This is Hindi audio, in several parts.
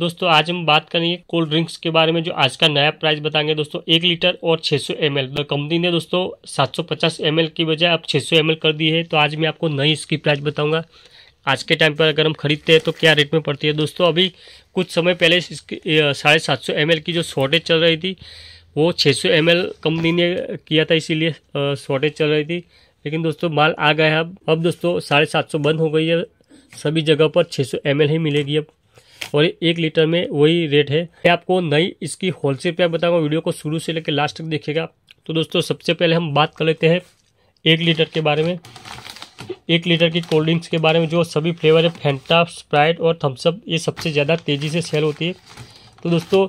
दोस्तों आज हम बात करेंगे कोल्ड ड्रिंक्स के बारे में जो आज का नया प्राइस बताएंगे दोस्तों एक लीटर और 600 सौ एम कंपनी ने दोस्तों 750 सौ की बजाय अब 600 सौ कर दी है तो आज मैं आपको नई इसकी प्राइस बताऊंगा आज के टाइम पर अगर हम खरीदते हैं तो क्या रेट में पड़ती है दोस्तों अभी कुछ समय पहले इसकी साढ़े सात सौ की जो शॉर्टेज चल रही थी वो छः सौ कंपनी ने किया था इसीलिए शॉर्टेज चल रही थी लेकिन दोस्तों माल आ गया है अब अब दोस्तों साढ़े सात सौ बंद हो गई है सभी जगह पर छः सौ ही मिलेगी अब और एक लीटर में वही रेट है मैं आपको नई इसकी होलसेल प्राइस बताऊंगा वीडियो को शुरू से लेकर लास्ट तक देखिएगा तो दोस्तों सबसे पहले हम बात कर लेते हैं एक लीटर के बारे में एक लीटर की कोल्ड ड्रिंक्स के बारे में जो सभी फ्लेवर है फैंटा स्प्राइट और थम्सअप ये सबसे ज़्यादा तेज़ी से सेल होती है तो दोस्तों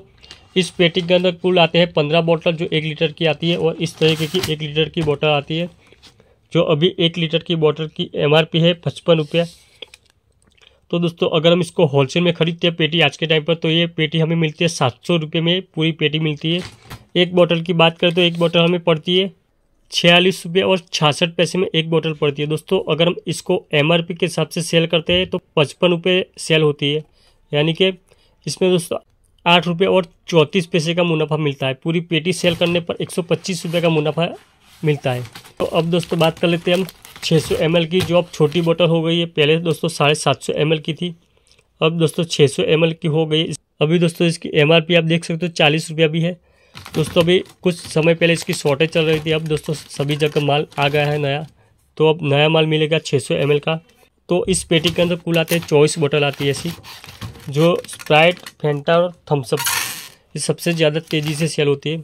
इस पेटी के अंदर कुल आते हैं पंद्रह बॉटल जो एक लीटर की आती है और इस तरीके की एक लीटर की बॉटल आती है जो अभी एक लीटर की बॉटल की एमआरपी है पचपन रुपया तो दोस्तों अगर हम इसको होलसेल में खरीदते हैं पेटी आज के टाइम पर तो ये पेटी हमें मिलती है सात सौ रुपये में पूरी पेटी मिलती है एक बोतल की बात करें तो एक बोतल हमें पड़ती है छियालीस रुपये और छियासठ पैसे में एक बोतल पड़ती है दोस्तों अगर हम इसको एम के हिसाब से सेल करते हैं तो पचपन रुपये सेल होती है यानी कि इसमें दोस्तों आठ रुपये और चौंतीस पैसे का मुनाफा मिलता है पूरी पेटी सेल करने पर एक सौ पच्चीस रुपये का मुनाफा मिलता है तो अब दोस्तों बात कर लेते हैं हम छः सौ एम एल की जो अब छोटी बोतल हो गई है पहले तो दोस्तों साढ़े सात सौ एम एल की थी अब दोस्तों छः सौ एम एल की हो गई अभी दोस्तों इसकी एम आर पी आप देख सकते हो चालीस रुपया भी है दोस्तों अभी कुछ समय पहले इसकी शॉर्टेज चल रही थी अब दोस्तों सभी जगह माल आ गया है नया तो अब नया माल मिलेगा छः सौ एम एल का तो इस पेटी के अंदर कुल आते हैं चौबीस बोटल आती है ऐसी जो स्प्राइट फेंटा और थम्सअप ये सबसे ज़्यादा तेज़ी से सेल होती है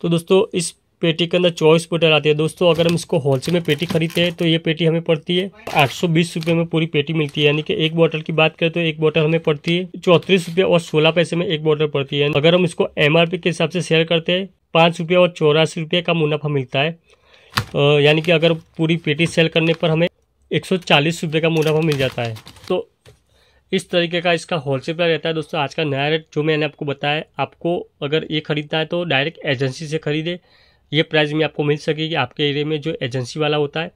तो दोस्तों इस पेटी के अंदर चौबीस पेटर आती है दोस्तों अगर हम इसको होलसेल में पेटी खरीदते हैं तो ये पेटी हमें पड़ती है आठ सौ में पूरी पेटी मिलती है यानी कि एक बॉटल की बात करें तो एक बॉटल हमें पड़ती है चौंतीस रुपये और सोलह पैसे में एक बॉटल पड़ती है अगर हम इसको एम के हिसाब से शेयर करते हैं पाँच रुपये और चौरासी रुपये का मुनाफा मिलता है यानी कि अगर पूरी पेटी सेल करने पर हमें एक सौ का मुनाफा मिल जाता है तो इस तरीके का इसका होलसेल प्राइस रहता है दोस्तों आज का नया रेट जो मैंने आपको बताया आपको अगर ये ख़रीदना है तो डायरेक्ट एजेंसी से खरीदे ये प्राइस में आपको मिल सकेगी आपके एरिया में जो एजेंसी वाला होता है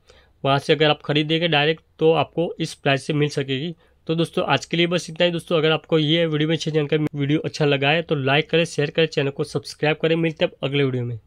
वहाँ से अगर आप खरीदेंगे डायरेक्ट तो आपको इस प्राइस से मिल सकेगी तो दोस्तों आज के लिए बस इतना ही दोस्तों अगर आपको ये वीडियो में अच्छी जानकारी वीडियो अच्छा लगा है तो लाइक करें शेयर करें चैनल को सब्सक्राइब करें मिलते हैं अगले वीडियो में